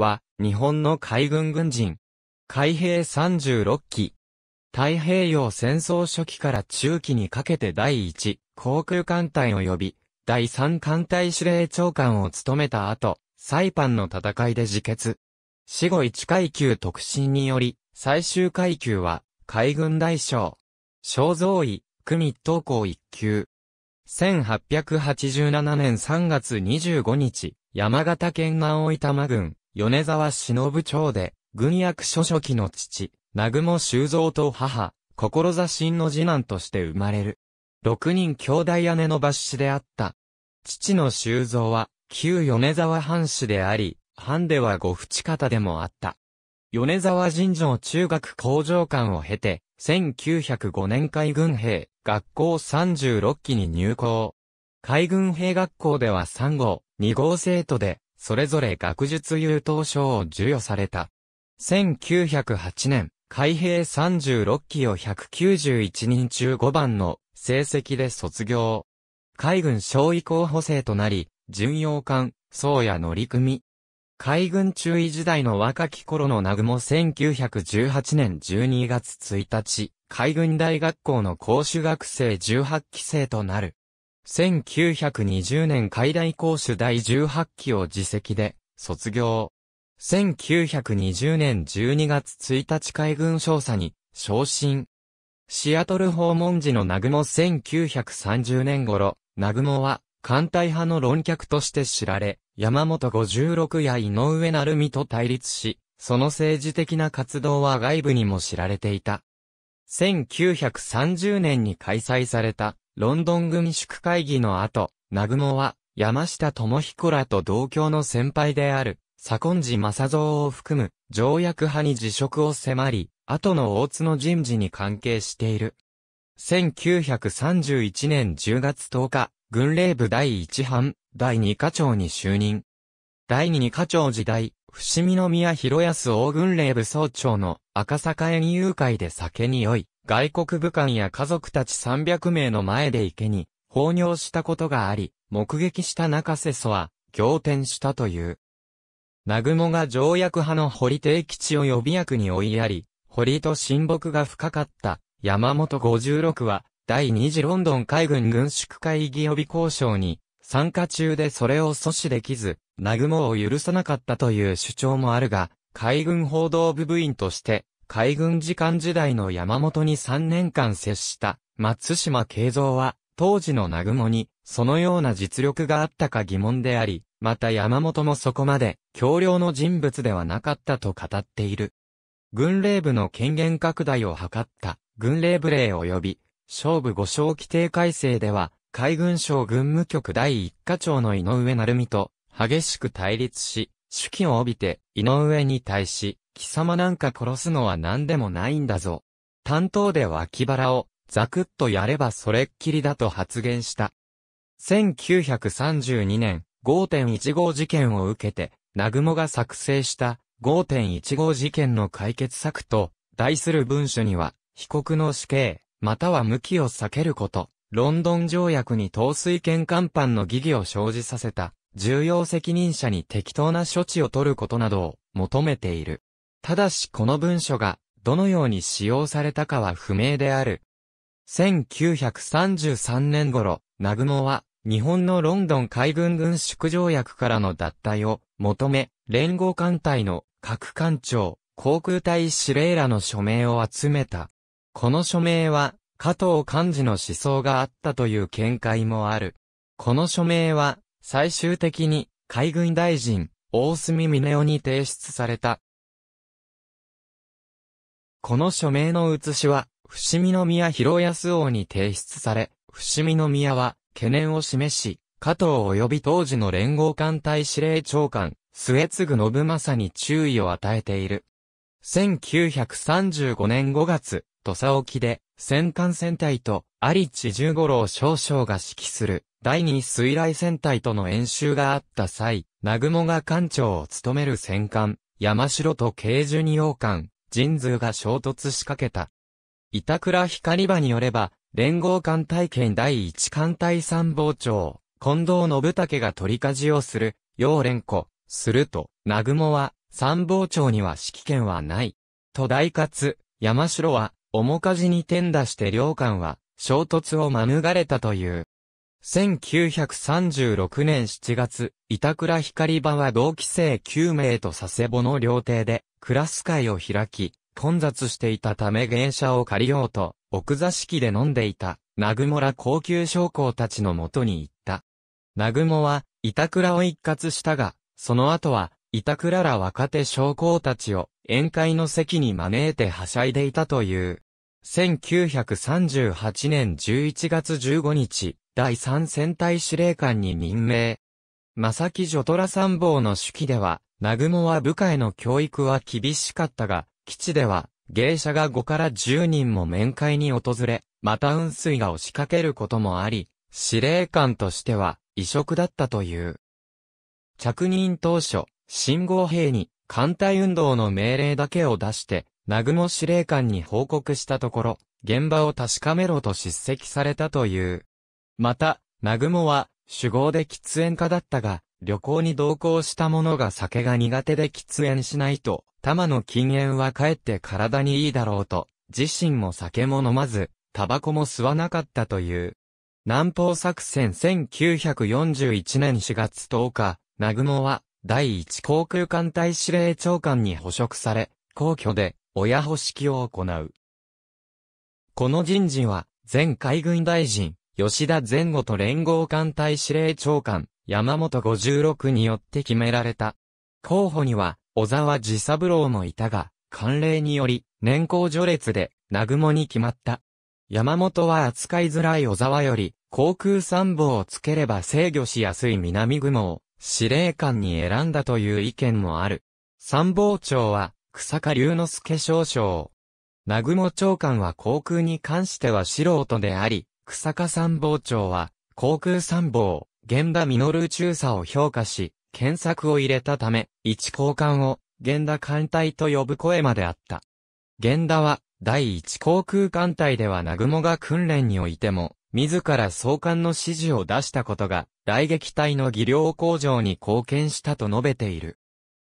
は、日本の海軍軍人。海兵36機。太平洋戦争初期から中期にかけて第1航空艦隊及び第3艦隊司令長官を務めた後、サイパンの戦いで自決。死後1階級特進により、最終階級は海軍大将。肖像位、組東高一級。1887年3月25日、山形県南大玉郡、米沢忍町で、軍役所書記の父、南雲修造と母、志真の次男として生まれる。六人兄弟姉の抜子であった。父の修造は、旧米沢藩士であり、藩ではご淵方でもあった。米沢神城中学工場館を経て、1905年海軍兵、学校36期に入校。海軍兵学校では3号、2号生徒で、それぞれ学術優等賞を授与された。1908年、海兵36期を191人中5番の成績で卒業。海軍少尉候補生となり、巡洋艦、宗谷乗組。海軍中尉時代の若き頃の名雲1918年12月1日、海軍大学校の講師学生18期生となる。1920年海大講師第18期を自席で、卒業。1920年12月1日海軍少佐に、昇進。シアトル訪問時のナグモ1930年頃、ナグモは、艦隊派の論客として知られ、山本56や井上成美と対立し、その政治的な活動は外部にも知られていた。1930年に開催されたロンドン軍縮会議の後、南雲は、山下智彦らと同郷の先輩である、左近寺正蔵を含む、条約派に辞職を迫り、後の大津の人事に関係している。1931年10月10日、軍令部第1班、第2課長に就任。第2課長時代、伏見宮広安大軍令部総長の赤坂園遊会で酒に酔い、外国武官や家族たち300名の前で池に放尿したことがあり、目撃した中瀬祖は、仰天したという。南雲が条約派の堀定吉を予備役に追いやり、堀と親睦が深かった山本56は、第二次ロンドン海軍軍縮会議予備交渉に参加中でそれを阻止できず、南雲を許さなかったという主張もあるが、海軍報道部部員として海軍次官時代の山本に3年間接した松島慶三は、当時の南雲に、そのような実力があったか疑問であり、また山本もそこまで、強量の人物ではなかったと語っている。軍令部の権限拡大を図った、軍令部令及び、勝負五章規定改正では、海軍省軍務局第一課長の井上成美と、激しく対立し、主記を帯びて、井上に対し、貴様なんか殺すのは何でもないんだぞ。担当で脇腹を、ザクッとやればそれっきりだと発言した。1932年、5.15事件を受けて、南雲が作成した5.15事件の解決策と、題する文書には、被告の死刑、または無期を避けること、ロンドン条約に陶水権看板の疑義を生じさせた、重要責任者に適当な処置を取ることなどを求めている。ただしこの文書がどのように使用されたかは不明である。1933年頃、ナグモは日本のロンドン海軍軍縮条約からの脱退を求め、連合艦隊の各艦長、航空隊司令らの署名を集めた。この署名は加藤幹事の思想があったという見解もある。この署名は最終的に海軍大臣、大隅峰夫に提出された。この署名の写しは、伏見宮広安王に提出され、伏見宮は懸念を示し、加藤及び当時の連合艦隊司令長官、末継信政に注意を与えている。1935年5月、土佐沖で、戦艦戦隊と、アリチ十五郎少将が指揮する、第二水雷戦隊との演習があった際、南雲が艦長を務める戦艦、山城と慶樹二王艦、神通が衝突しかけた。板倉光場によれば、連合艦隊県第一艦隊参謀長、近藤信武が取り舵をする、要連呼。すると、南雲は、参謀長には指揮権はない。と大喝、山城は、面かじに転打して両艦は衝突を免れたという。1936年7月、板倉光場は同期生9名と佐世保の料亭で、クラス会を開き、混雑していたため芸者を借りようと、奥座敷で飲んでいた、ナ雲ら高級将校たちのもとに行った。ナ雲は、板倉を一括したが、その後は、板倉ら若手将校たちを宴会の席に招いてはしゃいでいたという。1938年11月15日、第3戦隊司令官に任命。正木ジョトラ参謀の手記では、南雲は部下への教育は厳しかったが、基地では、芸者が5から10人も面会に訪れ、また雲水が押しかけることもあり、司令官としては、異色だったという。着任当初、信号兵に艦隊運動の命令だけを出して、南雲司令官に報告したところ、現場を確かめろと叱責されたという。また、南雲は、主語で喫煙家だったが、旅行に同行した者が酒が苦手で喫煙しないと、玉の禁煙はかえって体にいいだろうと、自身も酒も飲まず、タバコも吸わなかったという。南方作戦1941年4月10日、南雲は、第一航空艦隊司令長官に捕食され、皇居で親保式を行う。この人事は、前海軍大臣、吉田前後と連合艦隊司令長官、山本56によって決められた。候補には、小沢治三郎もいたが、慣例により、年功序列で、名雲に決まった。山本は扱いづらい小沢より、航空参謀をつければ制御しやすい南雲を司令官に選んだという意見もある。参謀長は、草加龍之介少将。南雲長官は航空に関しては素人であり、草加参謀長は、航空参謀、源田実宇宙佐を評価し、検索を入れたため、一交換を、源田艦隊と呼ぶ声まであった。源田は、第一航空艦隊では南雲が訓練においても、自ら総監の指示を出したことが、雷撃隊の技量向上に貢献したと述べている。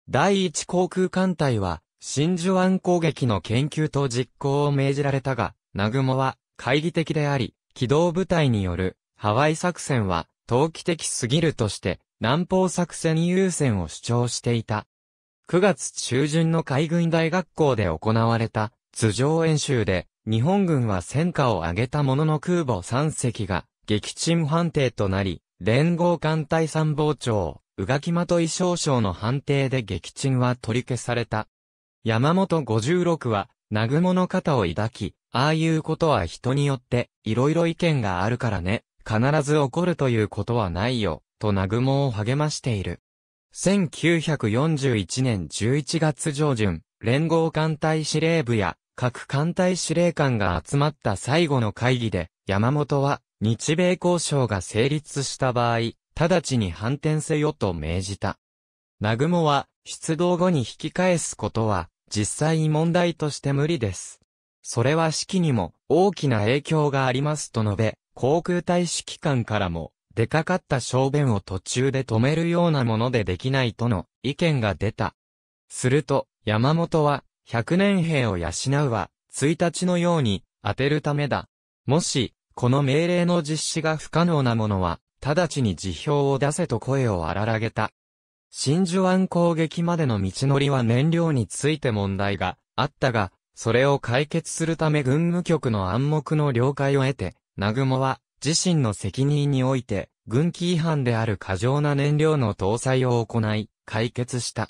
第一航空艦隊は、真珠湾攻撃の研究と実行を命じられたが、南雲は、懐疑的であり、機動部隊による、ハワイ作戦は、投機的すぎるとして、南方作戦優先を主張していた。9月中旬の海軍大学校で行われた、頭上演習で、日本軍は戦果を上げたものの空母3隻が撃沈判定となり、連合艦隊参謀長、宇垣的衣少将の判定で撃沈は取り消された。山本56は、南雲の肩を抱き、ああいうことは人によって、いろいろ意見があるからね、必ず起こるということはないよ、と南雲を励ましている。1941年11月上旬、連合艦隊司令部や各艦隊司令官が集まった最後の会議で、山本は、日米交渉が成立した場合、直ちに反転せよと命じた。南雲は、出動後に引き返すことは、実際問題として無理です。それは式にも大きな影響がありますと述べ、航空隊指揮官からも、出かかった小便を途中で止めるようなものでできないとの意見が出た。すると、山本は百年兵を養うは、1日のように、当てるためだ。もし、この命令の実施が不可能なものは、直ちに辞表を出せと声を荒らげた。真珠湾攻撃までの道のりは燃料について問題があったが、それを解決するため軍務局の暗黙の了解を得て、南雲は自身の責任において、軍規違反である過剰な燃料の搭載を行い、解決した。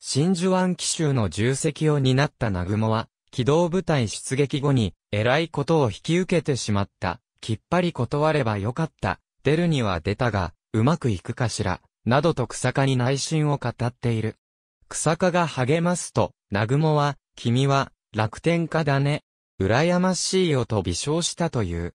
真珠湾奇襲の重責を担った南雲は、機動部隊出撃後に、偉いことを引き受けてしまった。きっぱり断ればよかった。出るには出たが、うまくいくかしら。などと草加に内心を語っている。草加が励ますと、南雲は、君は、楽天家だね。羨ましいよと微笑したという。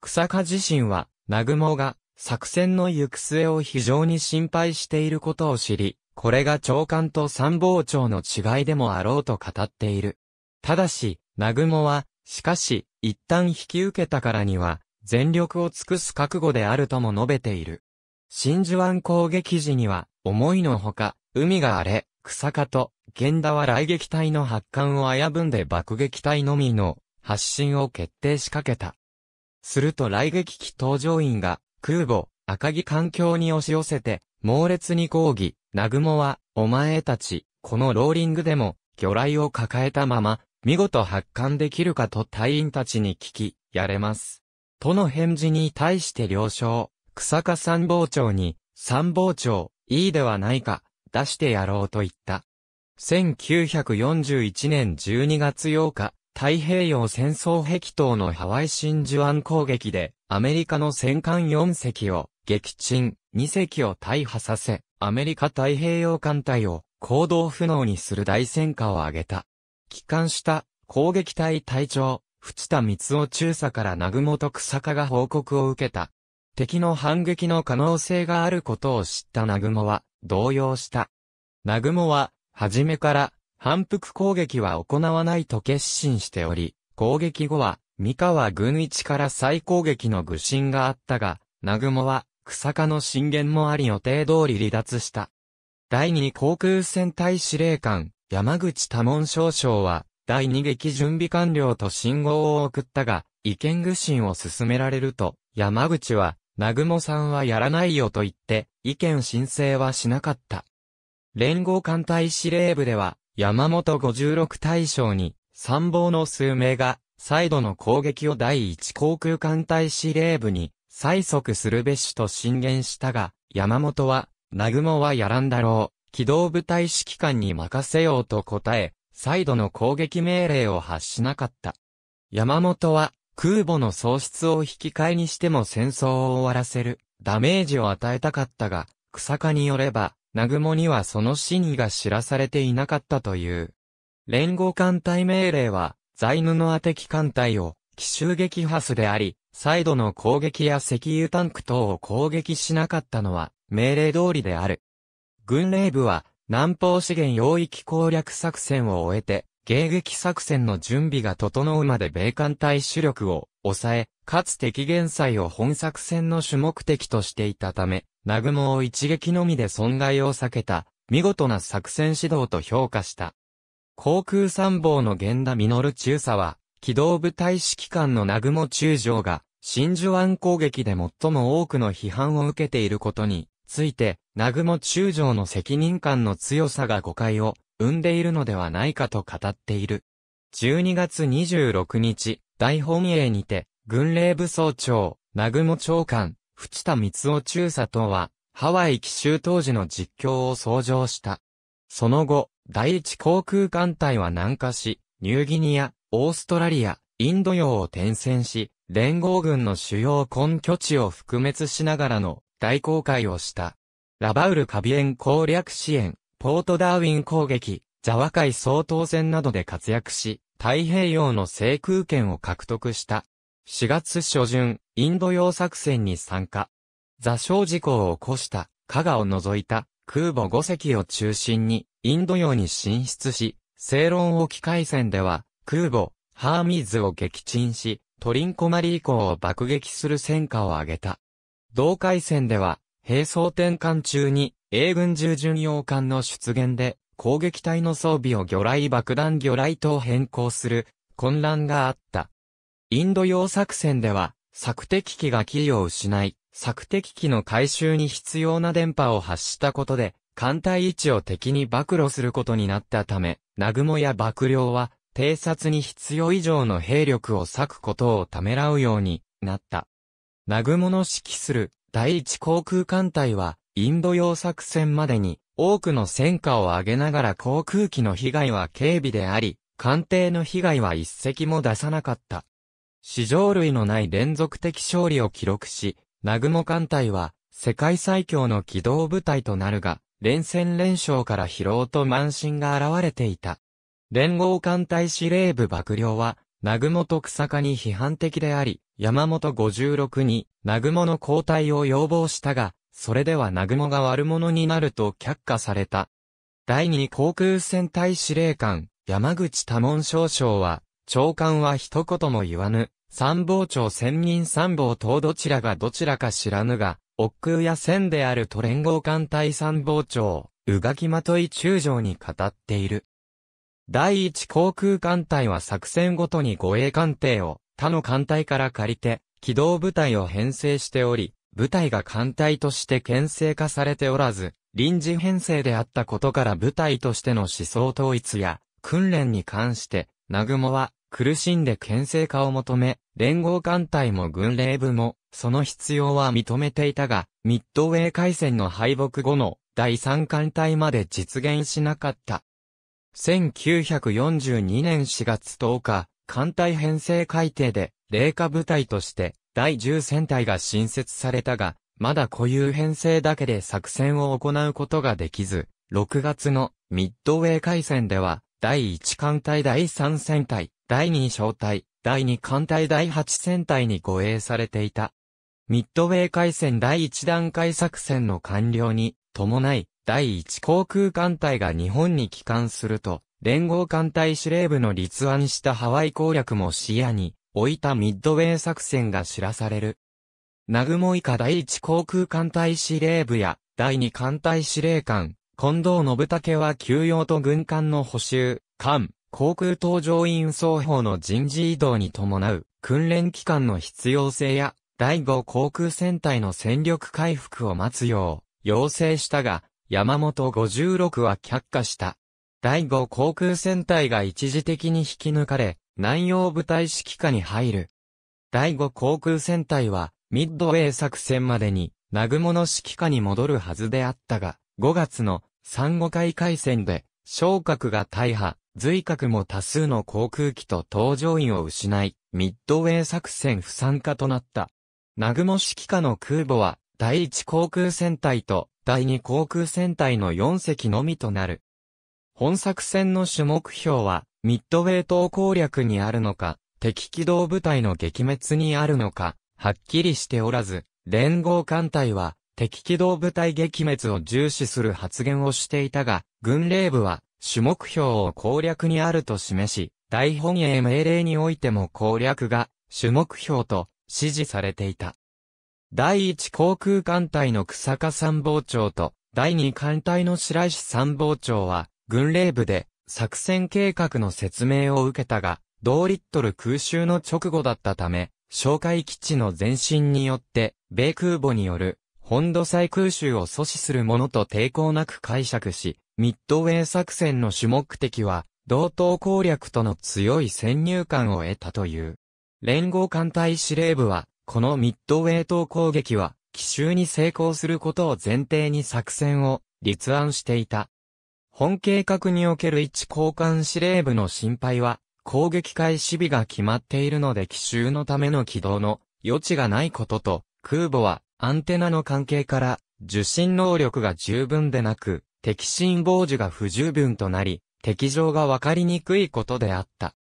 草加自身は、南雲が、作戦の行く末を非常に心配していることを知り、これが長官と参謀長の違いでもあろうと語っている。ただし、南雲は、しかし、一旦引き受けたからには、全力を尽くす覚悟であるとも述べている。真珠湾攻撃時には、思いのほか、海が荒れ、草加と、源田は雷撃隊の発艦を危ぶんで爆撃隊のみの発進を決定しかけた。すると雷撃機搭乗員が空母、赤城環境に押し寄せて、猛烈に抗議、南雲は、お前たち、このローリングでも、魚雷を抱えたまま、見事発艦できるかと隊員たちに聞き、やれます。との返事に対して了承、草加参謀長に、参謀長、いいではないか、出してやろうと言った。1941年12月8日、太平洋戦争壁頭のハワイ真珠湾攻撃で、アメリカの戦艦4隻を撃沈、2隻を大破させ、アメリカ太平洋艦隊を行動不能にする大戦果を挙げた。帰還した攻撃隊隊長、淵田光雄中佐から南雲と草加が報告を受けた。敵の反撃の可能性があることを知った南雲は動揺した。南雲は、初めから反復攻撃は行わないと決心しており、攻撃後は、三河軍一から再攻撃の愚心があったが、南雲は、草加の進言もあり予定通り離脱した。第2航空戦隊司令官、山口多門少将は、第2撃準備完了と信号を送ったが、意見具信を進められると、山口は、南雲さんはやらないよと言って、意見申請はしなかった。連合艦隊司令部では、山本56大将に、参謀の数名が、再度の攻撃を第1航空艦隊司令部に、催促するべしと進言したが、山本は、南雲はやらんだろう、機動部隊指揮官に任せようと答え、再度の攻撃命令を発しなかった。山本は、空母の喪失を引き換えにしても戦争を終わらせる、ダメージを与えたかったが、草加によれば、南雲にはその真意が知らされていなかったという。連合艦隊命令は、在ヌの当て機艦隊を、奇襲撃ハスであり、サイドの攻撃や石油タンク等を攻撃しなかったのは命令通りである。軍令部は南方資源領域攻略作戦を終えて、迎撃作戦の準備が整うまで米艦隊主力を抑え、かつ敵減災を本作戦の主目的としていたため、南雲を一撃のみで損害を避けた、見事な作戦指導と評価した。航空参謀の源田実中佐は、機動部隊指揮官の南雲中将が、真珠湾攻撃で最も多くの批判を受けていることについて、南雲中将の責任感の強さが誤解を生んでいるのではないかと語っている。12月26日、大本営にて、軍令部総長、南雲長官、淵田光雄中佐等は、ハワイ奇襲当時の実況を創上した。その後、第一航空艦隊は南下し、ニューギニア、オーストラリア、インド洋を転戦し、連合軍の主要根拠地を覆滅しながらの大航海をした。ラバウルカビエン攻略支援、ポートダーウィン攻撃、ジャワ海総統戦などで活躍し、太平洋の制空権を獲得した。4月初旬、インド洋作戦に参加。座礁事故を起こした、加賀を除いた空母5隻を中心に、インド洋に進出し、正論沖海戦では、空母、ハーミーズを撃沈し、トリンコマリー港を爆撃する戦果を挙げた。同海戦では、兵装転換中に、英軍従巡洋艦の出現で、攻撃隊の装備を魚雷爆弾魚雷と変更する、混乱があった。インド洋作戦では、索敵機が機を失い、索敵機の回収に必要な電波を発したことで、艦隊位置を敵に暴露することになったため、南雲や幕僚は、偵察に必要以上の兵力を割くことをためらうようになった。ナグモの指揮する第一航空艦隊は、インド洋作戦までに多くの戦果を上げながら航空機の被害は軽微であり、艦艇の被害は一隻も出さなかった。史上類のない連続的勝利を記録し、ナグモ艦隊は世界最強の機動部隊となるが、連戦連勝から疲労と慢心が現れていた。連合艦隊司令部幕僚は、南雲と草加に批判的であり、山本56に、南雲の交代を要望したが、それでは南雲が悪者になると却下された。第二航空戦隊司令官、山口多門少将は、長官は一言も言わぬ、参謀長千人参謀等どちらがどちらか知らぬが、奥空や千であると連合艦隊参謀長、宇垣まとい中将に語っている。第一航空艦隊は作戦ごとに護衛艦艇を他の艦隊から借りて、機動部隊を編成しており、部隊が艦隊として牽制化されておらず、臨時編成であったことから部隊としての思想統一や訓練に関して、南雲は苦しんで牽制化を求め、連合艦隊も軍令部も、その必要は認めていたが、ミッドウェー海戦の敗北後の第三艦隊まで実現しなかった。1942年4月10日、艦隊編成改定で、霊下部隊として、第10戦隊が新設されたが、まだ固有編成だけで作戦を行うことができず、6月のミッドウェー海戦では、第1艦隊第3戦隊、第2小隊、第2艦隊第8戦隊に護衛されていた。ミッドウェー海戦第1段階作戦の完了に伴い、第1航空艦隊が日本に帰還すると、連合艦隊司令部の立案したハワイ攻略も視野に置いたミッドウェー作戦が知らされる。南雲以下第1航空艦隊司令部や第2艦隊司令官、近藤信武は休養と軍艦の補修、艦、航空搭乗員双方の人事異動に伴う訓練期間の必要性や第5航空戦隊の戦力回復を待つよう要請したが、山本56は却下した。第5航空戦隊が一時的に引き抜かれ、南洋部隊指揮下に入る。第5航空戦隊は、ミッドウェー作戦までに、南雲の指揮下に戻るはずであったが、5月の三五海海戦で、昇格が大破、随格も多数の航空機と搭乗員を失い、ミッドウェー作戦不参加となった。南雲指揮下の空母は、第一航空戦隊と第2航空戦隊の4隻のみとなる。本作戦の主目標は、ミッドウェイ島攻略にあるのか、敵機動部隊の撃滅にあるのか、はっきりしておらず、連合艦隊は、敵機動部隊撃滅を重視する発言をしていたが、軍令部は、主目標を攻略にあると示し、大本営命令においても攻略が、主目標と、指示されていた。第1航空艦隊の草加参謀長と、第2艦隊の白石参謀長は、軍令部で、作戦計画の説明を受けたが、同リットル空襲の直後だったため、哨戒基地の前進によって、米空母による、本土再空襲を阻止するものと抵抗なく解釈し、ミッドウェー作戦の主目的は、同等攻略との強い先入観を得たという。連合艦隊司令部は、このミッドウェー島攻撃は、奇襲に成功することを前提に作戦を立案していた。本計画における一交換司令部の心配は、攻撃開始日が決まっているので奇襲のための軌道の余地がないことと、空母はアンテナの関係から受信能力が十分でなく、敵心防受が不十分となり、敵情がわかりにくいことであった。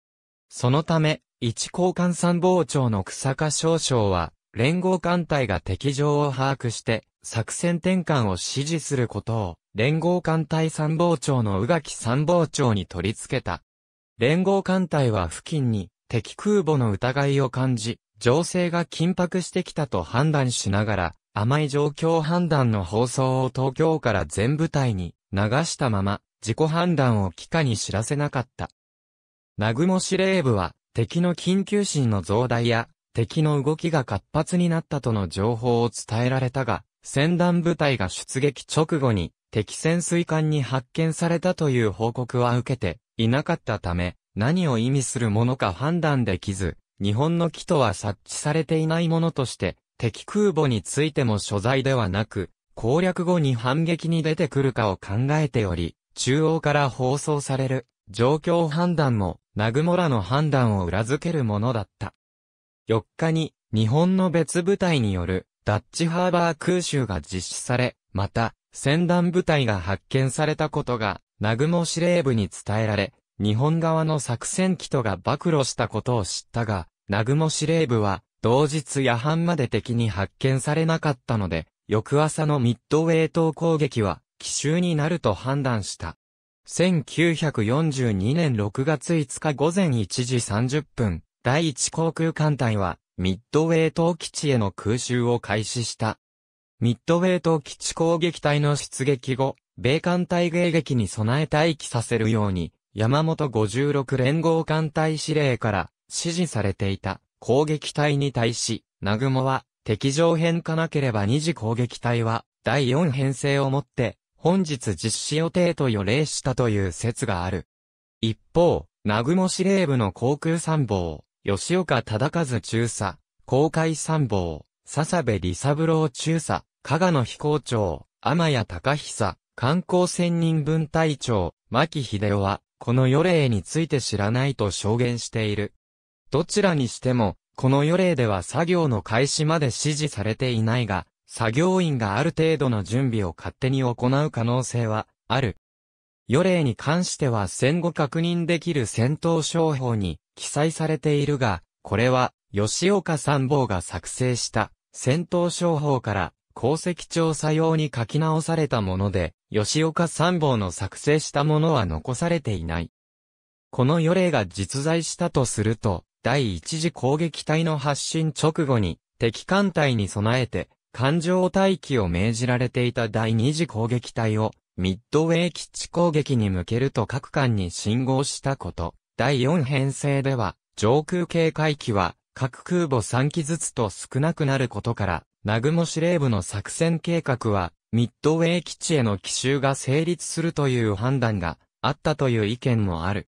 そのため、一交換参謀長の草加少将は、連合艦隊が敵情を把握して、作戦転換を指示することを、連合艦隊参謀長の宇垣参謀長に取り付けた。連合艦隊は付近に敵空母の疑いを感じ、情勢が緊迫してきたと判断しながら、甘い状況判断の放送を東京から全部隊に流したまま、自己判断を機下に知らせなかった。南雲司令部は、敵の緊急心の増大や、敵の動きが活発になったとの情報を伝えられたが、戦団部隊が出撃直後に、敵潜水艦に発見されたという報告は受けていなかったため、何を意味するものか判断できず、日本の機とは察知されていないものとして、敵空母についても所在ではなく、攻略後に反撃に出てくるかを考えており、中央から放送される状況判断も、ナグモらの判断を裏付けるものだった。4日に、日本の別部隊による、ダッチハーバー空襲が実施され、また、戦団部隊が発見されたことが、ナグモ司令部に伝えられ、日本側の作戦機とが暴露したことを知ったが、ナグモ司令部は、同日夜半まで敵に発見されなかったので、翌朝のミッドウェー島攻撃は、奇襲になると判断した。1942年6月5日午前1時30分、第1航空艦隊は、ミッドウェー島基地への空襲を開始した。ミッドウェー島基地攻撃隊の出撃後、米艦隊迎撃に備え待機させるように、山本56連合艦隊司令から指示されていた攻撃隊に対し、南雲は敵上変化なければ二次攻撃隊は第4編成をもって本日実施予定と予令したという説がある。一方、南雲司令部の航空参謀、吉岡忠和中佐、航海参謀、笹部理三郎中佐、加賀野飛行長、天谷隆久、観光専任分隊長、牧秀夫は、この予令について知らないと証言している。どちらにしても、この予令では作業の開始まで指示されていないが、作業員がある程度の準備を勝手に行う可能性はある。予例に関しては戦後確認できる戦闘商法に記載されているが、これは吉岡参謀が作成した戦闘商法から功績調査用に書き直されたもので、吉岡参謀の作成したものは残されていない。この予例が実在したとすると、第一次攻撃隊の発進直後に敵艦隊に備えて艦上待機を命じられていた第二次攻撃隊を、ミッドウェー基地攻撃に向けると各艦に信号したこと。第4編成では、上空警戒機は、各空母3機ずつと少なくなることから、南雲司令部の作戦計画は、ミッドウェー基地への奇襲が成立するという判断があったという意見もある。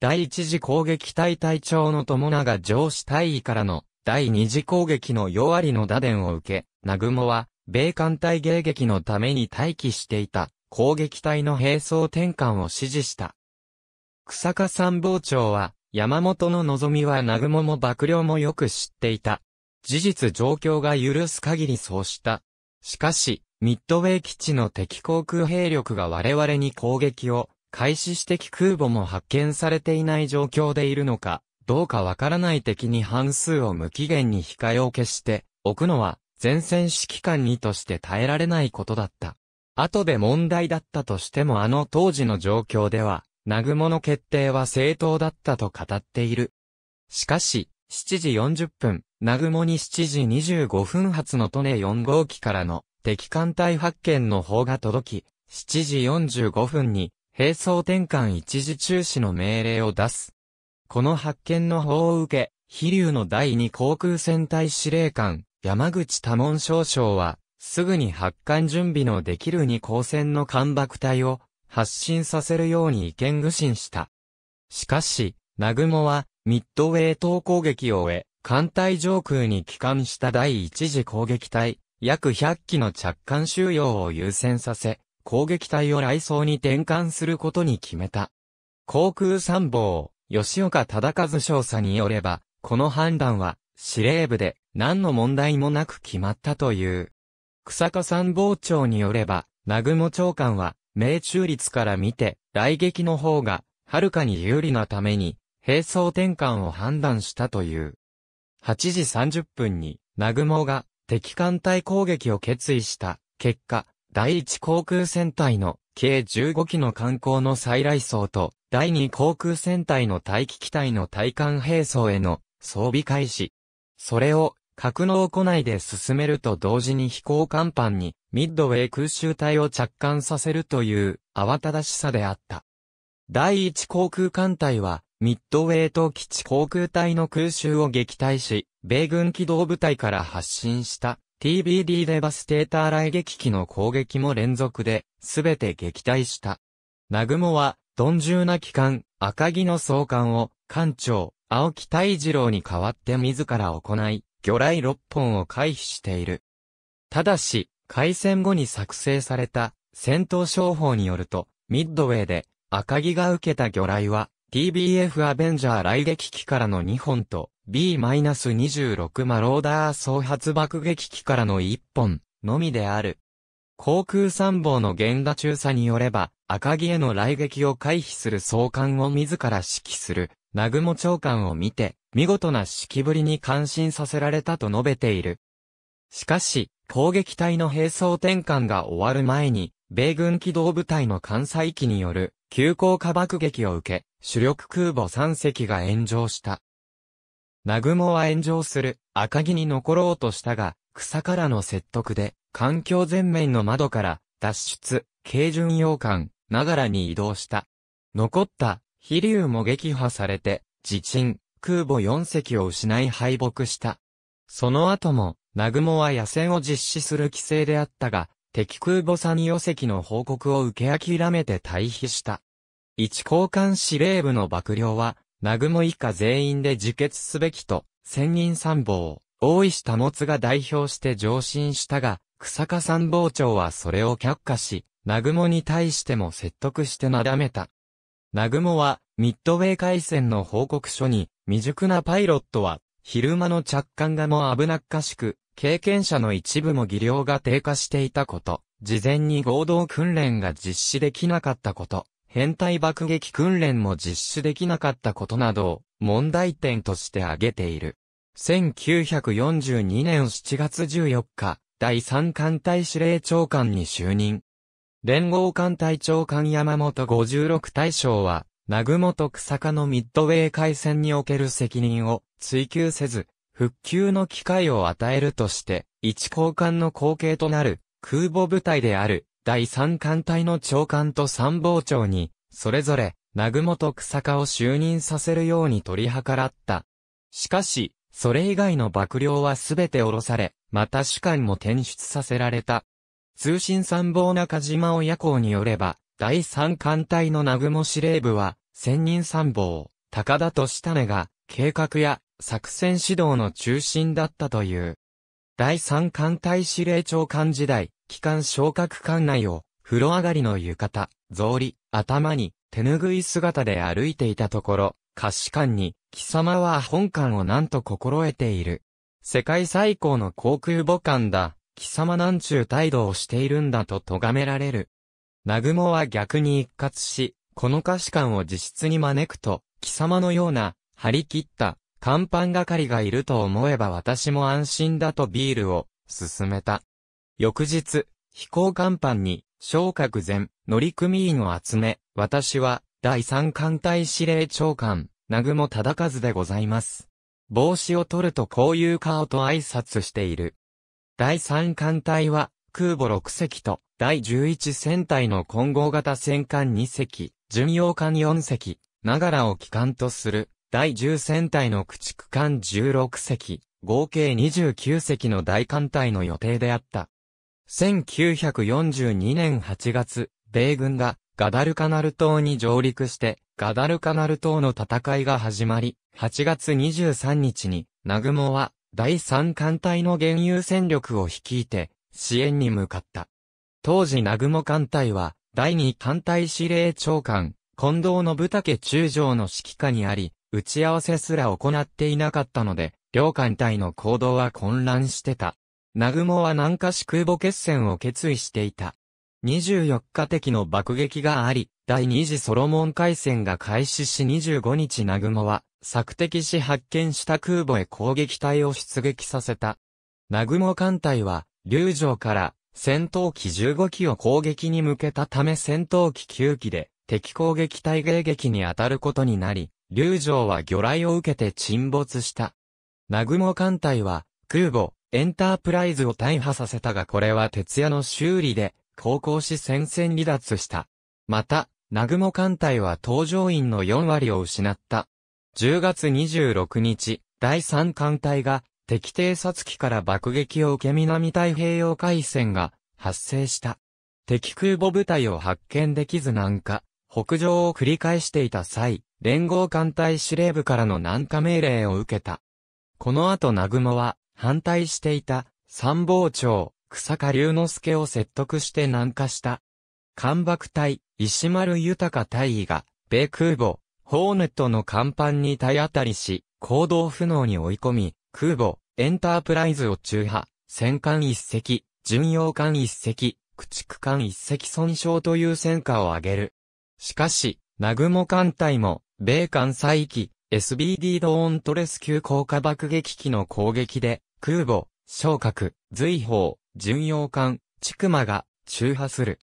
第一次攻撃隊隊長の友永上司隊尉からの第二次攻撃の弱りの打電を受け、南雲は、米艦隊迎撃のために待機していた攻撃隊の兵装転換を指示した。草加参謀長は、山本の望みは南雲も幕僚もよく知っていた。事実状況が許す限りそうした。しかし、ミッドウェー基地の敵航空兵力が我々に攻撃を開始して空母も発見されていない状況でいるのか、どうかわからない敵に半数を無期限に控えを消しておくのは、前線指揮官にとして耐えられないことだった。後で問題だったとしてもあの当時の状況では、南雲の決定は正当だったと語っている。しかし、7時40分、南雲に7時25分発の利根4号機からの敵艦隊発見の方が届き、7時45分に、並走転換一時中止の命令を出す。この発見の法を受け、飛竜の第二航空戦隊司令官、山口多門少将は、すぐに発艦準備のできる二航戦の艦爆隊を発進させるように意見具進した。しかし、南雲は、ミッドウェイ島攻撃を終え、艦隊上空に帰還した第一次攻撃隊、約100機の着艦収容を優先させ、攻撃隊を雷装に転換することに決めた。航空参謀、吉岡忠和少佐によれば、この判断は、司令部で何の問題もなく決まったという。草加参謀長によれば、南雲長官は、命中率から見て、来撃の方が、はるかに有利なために、兵装転換を判断したという。8時30分に、南雲が、敵艦隊攻撃を決意した、結果、第1航空戦隊の計15機の観光の再来層と、第2航空戦隊の待機機体の対艦兵装への装備開始。それを、格納庫内で進めると同時に飛行甲板に、ミッドウェイ空襲隊を着艦させるという、慌ただしさであった。第1航空艦隊は、ミッドウェイと基地航空隊の空襲を撃退し、米軍機動部隊から発進した TBD デバステーター雷撃機の攻撃も連続で、すべて撃退した。南雲は、鈍重な機関、赤木の総監を、艦長、青木大二郎に代わって自ら行い、魚雷6本を回避している。ただし、開戦後に作成された、戦闘商法によると、ミッドウェイで、赤木が受けた魚雷は、TBF アベンジャー雷撃機からの2本と、B-26 マローダー総発爆撃機からの一本のみである。航空参謀の源田中佐によれば、赤城への来撃を回避する総監を自ら指揮する、南雲長官を見て、見事な指揮ぶりに感心させられたと述べている。しかし、攻撃隊の兵装転換が終わる前に、米軍機動部隊の艦載機による、急降下爆撃を受け、主力空母3隻が炎上した。南雲は炎上する、赤城に残ろうとしたが、草からの説得で、環境全面の窓から、脱出、軽巡洋艦、ながらに移動した。残った、飛竜も撃破されて、自沈、空母4隻を失い敗北した。その後も、南雲は野戦を実施する規制であったが、敵空母3余隻の報告を受け諦めて退避した。一交換司令部の幕僚は、南雲以下全員で自決すべきと、千人参謀、大石保が代表して上申したが、久坂参謀長はそれを却下し、南雲に対しても説得してなだめた。南雲は、ミッドウェー海戦の報告書に、未熟なパイロットは、昼間の着艦がも危なっかしく、経験者の一部も技量が低下していたこと、事前に合同訓練が実施できなかったこと、編隊爆撃訓練も実施できなかったことなどを問題点として挙げている。1942年7月14日、第3艦隊司令長官に就任。連合艦隊長官山本56大将は、南雲と草加のミッドウェー海戦における責任を追及せず、復旧の機会を与えるとして、一交換の後継となる空母部隊である第三艦隊の長官と参謀長に、それぞれ、南雲と草加を就任させるように取り計らった。しかし、それ以外の幕僚はすべて降ろされ、また主官も転出させられた。通信参謀中島親公によれば、第三艦隊の南雲司令部は、千人参謀、高田と下根が、計画や作戦指導の中心だったという。第三艦隊司令長官時代、機関昇格艦内を、風呂上がりの浴衣、草履、頭に、手ぬぐい姿で歩いていたところ、歌詞艦に、貴様は本艦をなんと心得ている。世界最高の航空母艦だ。貴様なんちゅう態度をしているんだと咎められる。南雲は逆に一括し、この歌詞官を自室に招くと、貴様のような、張り切った、看板係がいると思えば私も安心だとビールを、勧めた。翌日、飛行甲板に、昇格前、乗組員を集め、私は、第三艦隊司令長官、南雲忠和でございます。帽子を取るとこういう顔と挨拶している。第三艦隊は、空母6隻と、第11戦隊の混合型戦艦2隻、巡洋艦4隻、ながらを機関とする。第10戦隊の駆逐艦16隻、合計29隻の大艦隊の予定であった。1942年8月、米軍がガダルカナル島に上陸して、ガダルカナル島の戦いが始まり、8月23日に、ナグモは、第3艦隊の現有戦力を率いて、支援に向かった。当時ナグモ艦隊は、第2艦隊司令長官、近藤信武中将の指揮下にあり、打ち合わせすら行っていなかったので、両艦隊の行動は混乱してた。南雲は南下し空母決戦を決意していた。24日敵の爆撃があり、第二次ソロモン海戦が開始し25日南雲は、索敵し発見した空母へ攻撃隊を出撃させた。南雲艦隊は、竜城から戦闘機15機を攻撃に向けたため戦闘機9機で敵攻撃隊迎撃に当たることになり、龍城は魚雷を受けて沈没した。南雲艦隊は、空母、エンタープライズを大破させたがこれは徹夜の修理で、航行し戦線離脱した。また、南雲艦隊は搭乗員の4割を失った。10月26日、第3艦隊が、敵偵察機から爆撃を受け南太平洋海戦が発生した。敵空母部隊を発見できず南下。北上を繰り返していた際、連合艦隊司令部からの南下命令を受けた。この後南雲は、反対していた、参謀長、草加龍之介を説得して南下した。艦爆隊、石丸豊大尉が、米空母、ホーネットの甲板に体当たりし、行動不能に追い込み、空母、エンタープライズを中破、戦艦一隻、巡洋艦一隻、駆逐艦一隻損傷という戦果を上げる。しかし、南雲艦隊も、米艦再起、SBD ドーントレス級降下爆撃機の攻撃で、空母、昇格、随砲、巡洋艦、ちくまが、中破する。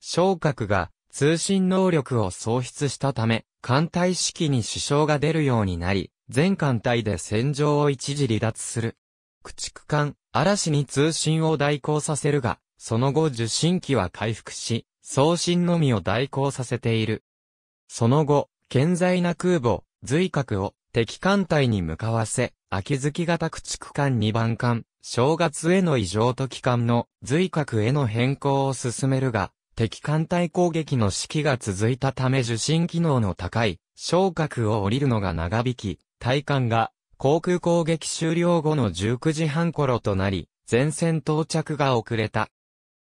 昇格が、通信能力を喪失したため、艦隊指揮に支障が出るようになり、全艦隊で戦場を一時離脱する。駆逐艦、嵐に通信を代行させるが、その後受信機は回復し、送信のみを代行させている。その後、健在な空母、随格を敵艦隊に向かわせ、秋月型駆逐艦2番艦、正月への異常と機関の随格への変更を進めるが、敵艦隊攻撃の指揮が続いたため受信機能の高い、昇格を降りるのが長引き、対艦が航空攻撃終了後の19時半頃となり、前線到着が遅れた。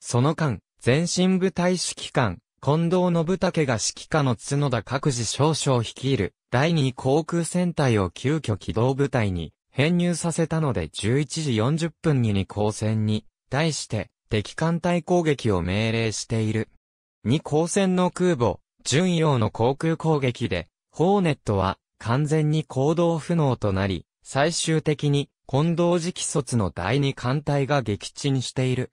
その間、前身部隊指揮官、近藤信武が指揮下の角田各自少将率いる第2航空戦隊を急遽機動部隊に編入させたので11時40分に二航戦に対して敵艦隊攻撃を命令している。二航戦の空母、巡洋の航空攻撃で、ホーネットは完全に行動不能となり、最終的に近藤直卒の第二艦隊が撃沈している。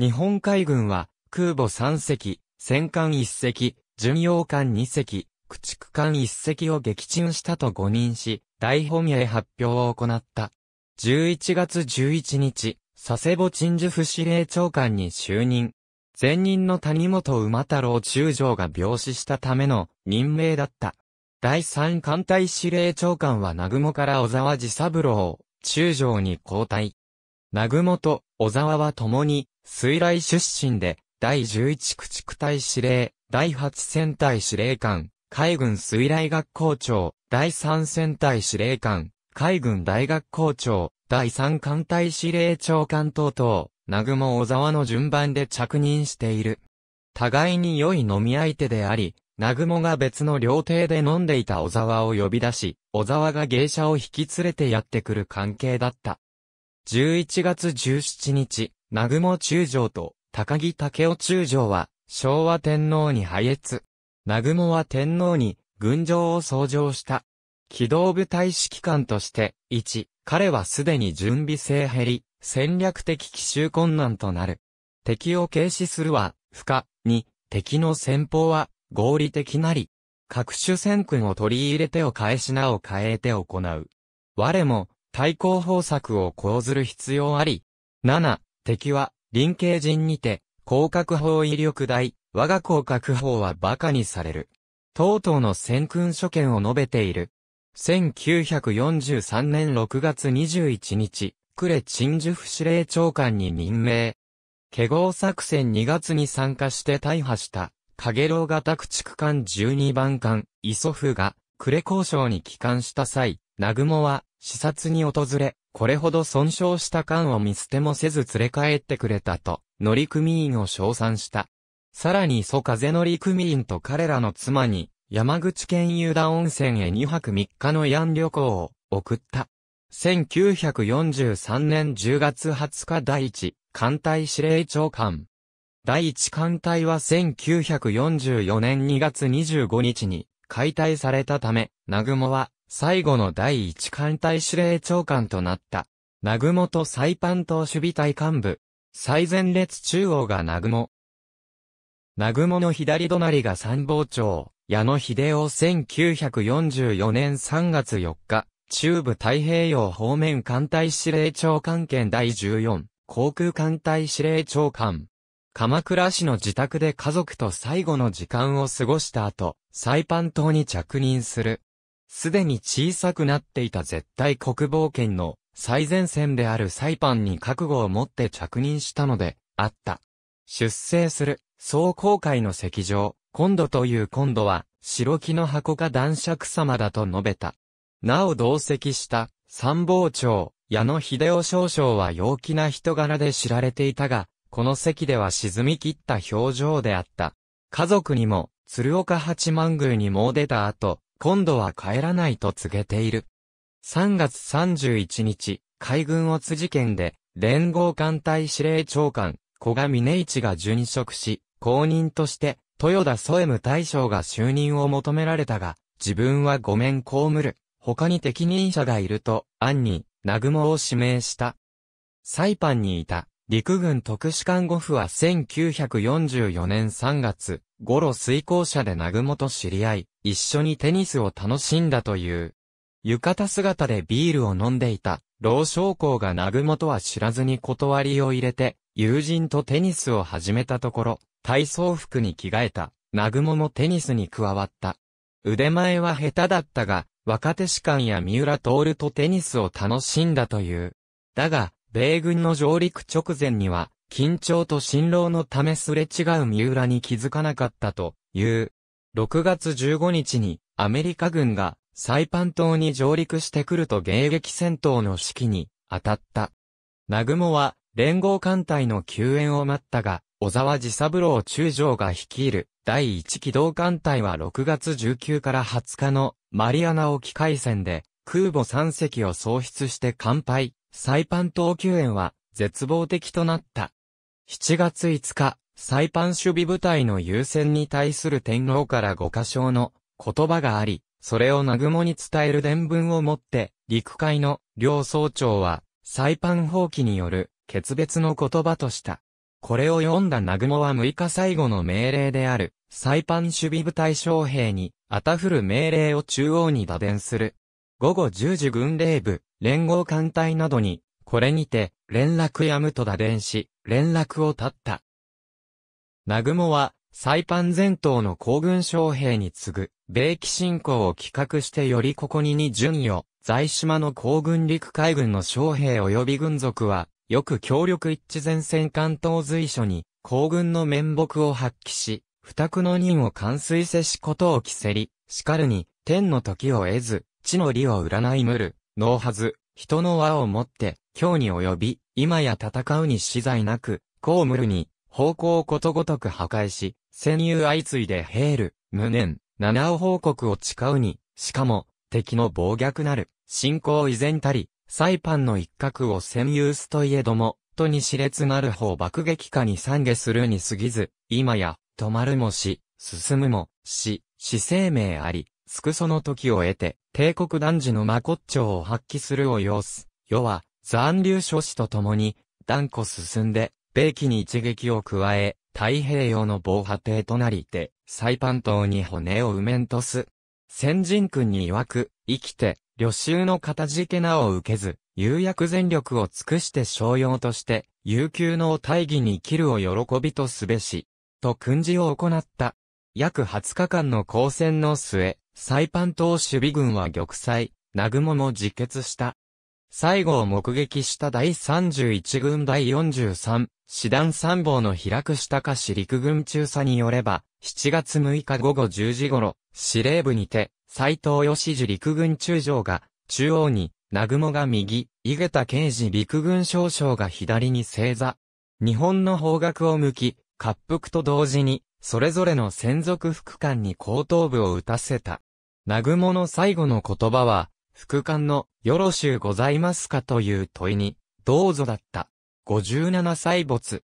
日本海軍は空母3隻、戦艦1隻、巡洋艦2隻、駆逐艦1隻を撃沈したと誤認し、大本命発表を行った。11月11日、佐世保鎮守府司令長官に就任。前任の谷本馬太郎中将が病死したための任命だった。第三艦隊司令長官は南雲から小沢治三郎を中将に交代。南雲と小沢は共に水来出身で第11駆逐隊司令、第8戦隊司令官、海軍水雷学校長、第3戦隊司令官、海軍大学校長、第3艦隊司令長官等々、南雲小沢の順番で着任している。互いに良い飲み相手であり、南雲が別の料亭で飲んでいた小沢を呼び出し、小沢が芸者を引き連れてやってくる関係だった。11月17日、南雲中将と高木武雄中将は、昭和天皇に敗越。南雲は天皇に、軍場を創上した。機動部隊指揮官として、1、彼はすでに準備性減り、戦略的奇襲困難となる。敵を軽視するは、不可。2、敵の戦法は、合理的なり。各種戦訓を取り入れてを返しなを変えて行う。我も、対抗方策を講ずる必要あり。7、敵は、臨慶人にて、広角法威力大、我が広角法は馬鹿にされる。とうとうの先君所見を述べている。1943年6月21日、呉鎮守府司令長官に任命。化合作戦2月に参加して大破した、影楼型駆逐艦12番艦、磯夫が、呉交渉に帰還した際、南雲は視察に訪れ、これほど損傷した艦を見捨てもせず連れ帰ってくれたと、乗組員を称賛した。さらに祖風乗組員と彼らの妻に、山口県湯田温泉へ2泊3日の慰安旅行を送った。1943年10月20日第一艦隊司令長官。第一艦隊は1944年2月25日に解体されたため、南雲は最後の第一艦隊司令長官となった。南雲とサイパン島守備隊幹部、最前列中央が南雲。南雲の左隣が参謀長、矢野秀夫1944年3月4日、中部太平洋方面艦隊司令長官兼第14、航空艦隊司令長官。鎌倉市の自宅で家族と最後の時間を過ごした後、サイパン島に着任する。すでに小さくなっていた絶対国防圏の最前線であるサイパンに覚悟を持って着任したので、あった。出征する、総公会の席上、今度という今度は、白木の箱か男爵様だと述べた。なお同席した、参謀長、矢野秀夫少将は陽気な人柄で知られていたが、この席では沈み切った表情であった。家族にも、鶴岡八幡宮にも出た後、今度は帰らないと告げている。3月31日、海軍を辻事件で、連合艦隊司令長官、小賀峰一が殉職し、公認として、豊田総務大将が就任を求められたが、自分はごめん被る。他に適任者がいると、暗に、南雲を指名した。サイパンにいた、陸軍特殊看護婦は1944年3月、ゴロ水行者で南雲と知り合い、一緒にテニスを楽しんだという。浴衣姿でビールを飲んでいた、老将校が南雲とは知らずに断りを入れて、友人とテニスを始めたところ、体操服に着替えた、南雲もテニスに加わった。腕前は下手だったが、若手士官や三浦徹とテニスを楽しんだという。だが、米軍の上陸直前には、緊張と辛労のためすれ違う三浦に気づかなかったという。6月15日にアメリカ軍がサイパン島に上陸してくると迎撃戦闘の指揮に当たった。南雲は連合艦隊の救援を待ったが、小沢治三郎中将が率いる第一機動艦隊は6月19から20日のマリアナ沖海戦で空母3隻を喪失して乾杯、サイパン島救援は絶望的となった。7月5日、サイパン守備部隊の優先に対する天皇から五箇章の言葉があり、それを南雲に伝える伝文をもって、陸海の両総長は、サイパン放棄による決別の言葉とした。これを読んだ南雲は6日最後の命令である、サイパン守備部隊将兵に、あたふる命令を中央に打電する。午後10時軍令部、連合艦隊などに、これにて、連絡やむと打電し、連絡を絶った。南雲は、サイパン全島の皇軍将兵に次ぐ、米機侵攻を企画してよりここにに順位を、在島の皇軍陸海軍の将兵及び軍属は、よく協力一致前線関東随所に、皇軍の面目を発揮し、不託の任を冠水せしことを着せり、しかるに、天の時を得ず、地の利を占いむる、脳はず、人の輪をもって、今日に及び、今や戦うに資材なく、コウムルに、方向をことごとく破壊し、戦友相次いでヘール、無念、七尾報告を誓うに、しかも、敵の暴虐なる、信仰依然たり、サイパンの一角を占有すといえども、とに熾烈なる方爆撃下に懺悔するに過ぎず、今や、止まるもし、進むも、し、死生命あり、すくその時を得て、帝国男児の真骨頂を発揮するを要す。世は、残留諸子と共に断固進んで、米機に一撃を加え、太平洋の防波堤となりて、サイパン島に骨を埋めんとす。先人君に曰く、生きて、旅衆の片付けなを受けず、有役全力を尽くして商用として、悠久の大義に生きるを喜びとすべし、と訓示を行った。約20日間の交戦の末、サイパン島守備軍は玉砕、南雲も自決した。最後を目撃した第31軍第43、師団参謀の平久下下市陸軍中佐によれば、7月6日午後10時頃、司令部にて、斎藤義次陸軍中将が、中央に、南雲が右、井桁刑事陸軍少将が左に正座。日本の方角を向き、滑腹と同時に、それぞれの専属副官に後頭部を打たせた。南雲の最後の言葉は、副官のよろしゅうございますかという問いに、どうぞだった。57歳没。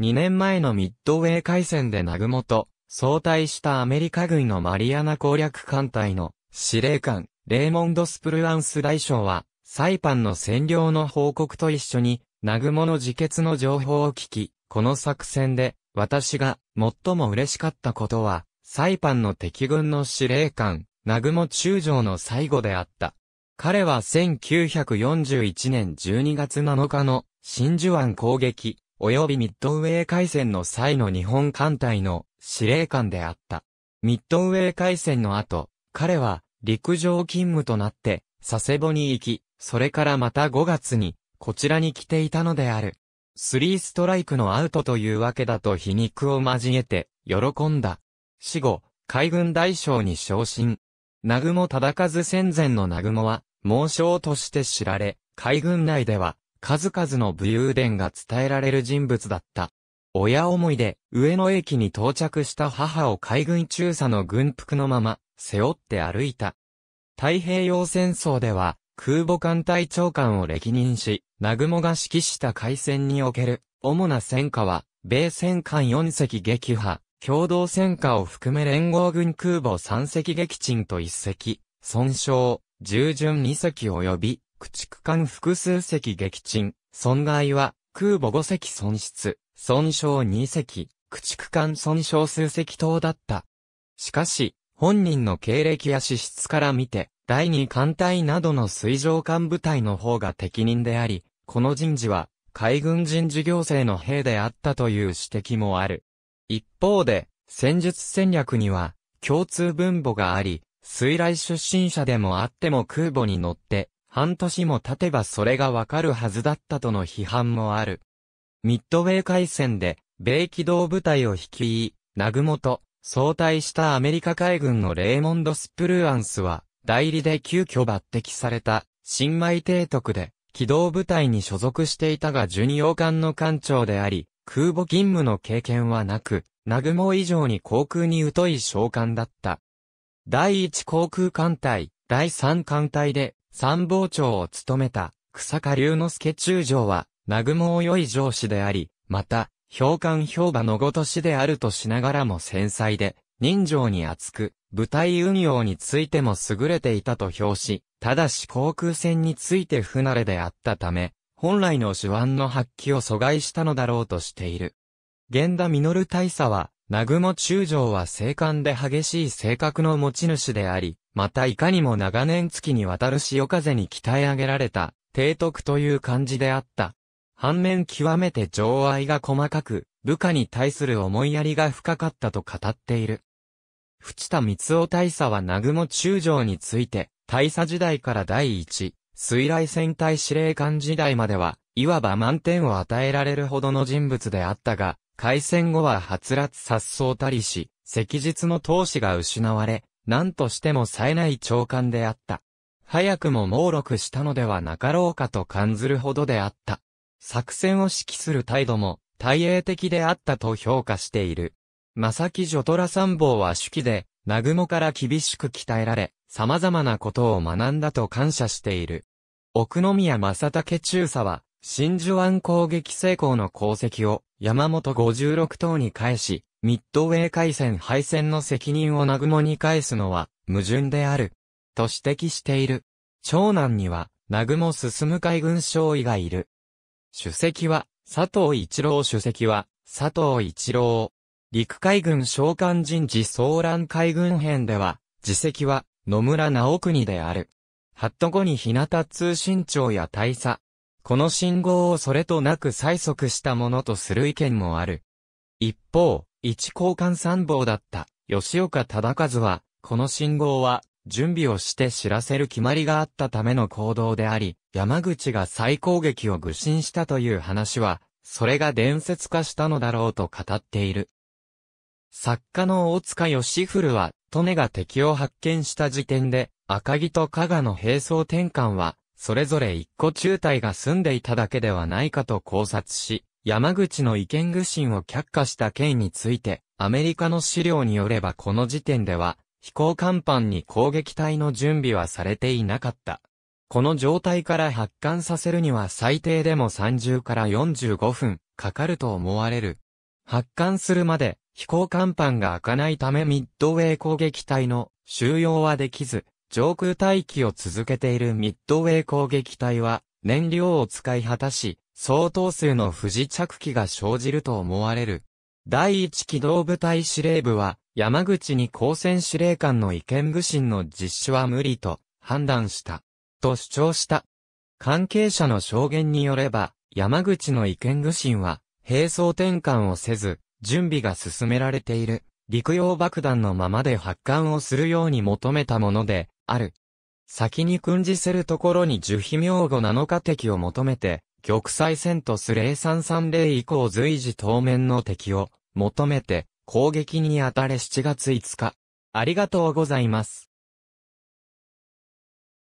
2年前のミッドウェー海戦でナグモと、相対したアメリカ軍のマリアナ攻略艦隊の司令官、レーモンド・スプルアンス大将は、サイパンの占領の報告と一緒に、ナグモの自決の情報を聞き、この作戦で、私が最も嬉しかったことは、サイパンの敵軍の司令官、南雲中将の最後であった。彼は1941年12月7日の真珠湾攻撃及びミッドウェー海戦の際の日本艦隊の司令官であった。ミッドウェー海戦の後、彼は陸上勤務となって佐世保に行き、それからまた5月にこちらに来ていたのである。スリーストライクのアウトというわけだと皮肉を交えて喜んだ。死後、海軍大将に昇進。南雲忠和戦前の南雲は、猛将として知られ、海軍内では、数々の武勇伝が伝えられる人物だった。親思いで、上野駅に到着した母を海軍中佐の軍服のまま、背負って歩いた。太平洋戦争では、空母艦隊長官を歴任し、南雲が指揮した海戦における、主な戦果は、米戦艦4隻撃破、共同戦果を含め連合軍空母3隻撃沈と1隻、損傷、従順2隻及び、駆逐艦複数隻撃沈、損害は、空母5隻損失、損傷2隻、駆逐艦損傷数隻等だった。しかし、本人の経歴や資質から見て、第二艦隊などの水上艦部隊の方が適任であり、この人事は、海軍人事行政の兵であったという指摘もある。一方で、戦術戦略には、共通分母があり、水雷出身者でもあっても空母に乗って、半年も経てばそれがわかるはずだったとの批判もある。ミッドウェー海戦で、米機動部隊を率い、南雲と、相対したアメリカ海軍のレーモンド・スプルーアンスは、代理で急遽抜擢された、新米提督で、機動部隊に所属していたが巡洋艦の艦長であり、空母勤務の経験はなく、南雲以上に航空に疎い将官だった。第一航空艦隊、第三艦隊で参謀長を務めた草加龍之介中将は、南雲を良い上司であり、また、評官評判のごとしであるとしながらも繊細で、人情に厚く、部隊運用についても優れていたと評し、ただし航空戦について不慣れであったため、本来の手腕の発揮を阻害したのだろうとしている。源田実大佐は、南雲中将は静観で激しい性格の持ち主であり、またいかにも長年月にわたる潮風に鍛え上げられた、提督という感じであった。反面極めて情愛が細かく、部下に対する思いやりが深かったと語っている。淵田光雄大佐は南雲中将について、大佐時代から第一、水雷戦隊司令官時代までは、いわば満点を与えられるほどの人物であったが、開戦後は発落殺走たりし、昔日の闘志が失われ、何としても冴えない長官であった。早くも猛録したのではなかろうかと感ずるほどであった。作戦を指揮する態度も、対英的であったと評価している。正木ジョトラ参謀は手記で、南雲から厳しく鍛えられ、様々なことを学んだと感謝している。奥宮正武中佐は、真珠湾攻撃成功の功績を、山本56等に返し、ミッドウェー海戦敗戦の責任を南雲に返すのは、矛盾である。と指摘している。長男には、南雲進海軍少尉がいる。主席は、佐藤一郎主席は、佐藤一郎。陸海軍召喚人事騒乱海軍編では、自席は、野村直国である。ハット後に日向通信庁や大佐。この信号をそれとなく催促したものとする意見もある。一方、一交換参謀だった吉岡忠和は、この信号は準備をして知らせる決まりがあったための行動であり、山口が再攻撃を愚心したという話は、それが伝説化したのだろうと語っている。作家の大塚義古は、利根が敵を発見した時点で、赤木と加賀の並走転換は、それぞれ一個中隊が住んでいただけではないかと考察し、山口の意見具心を却下した件について、アメリカの資料によればこの時点では、飛行甲板に攻撃隊の準備はされていなかった。この状態から発艦させるには最低でも30から45分かかると思われる。発艦するまで飛行甲板が開かないためミッドウェイ攻撃隊の収容はできず、上空待機を続けているミッドウェー攻撃隊は、燃料を使い果たし、相当数の不時着機が生じると思われる。第一機動部隊司令部は、山口に交戦司令官の意見具信の実施は無理と判断した。と主張した。関係者の証言によれば、山口の意見具信は、兵装転換をせず、準備が進められている。陸用爆弾のままで発艦をするように求めたもので、ある。先に訓示せるところに樹皮名語7日敵を求めて、玉砕戦とす0330以降随時当面の敵を求めて攻撃に当たれ7月5日。ありがとうございます。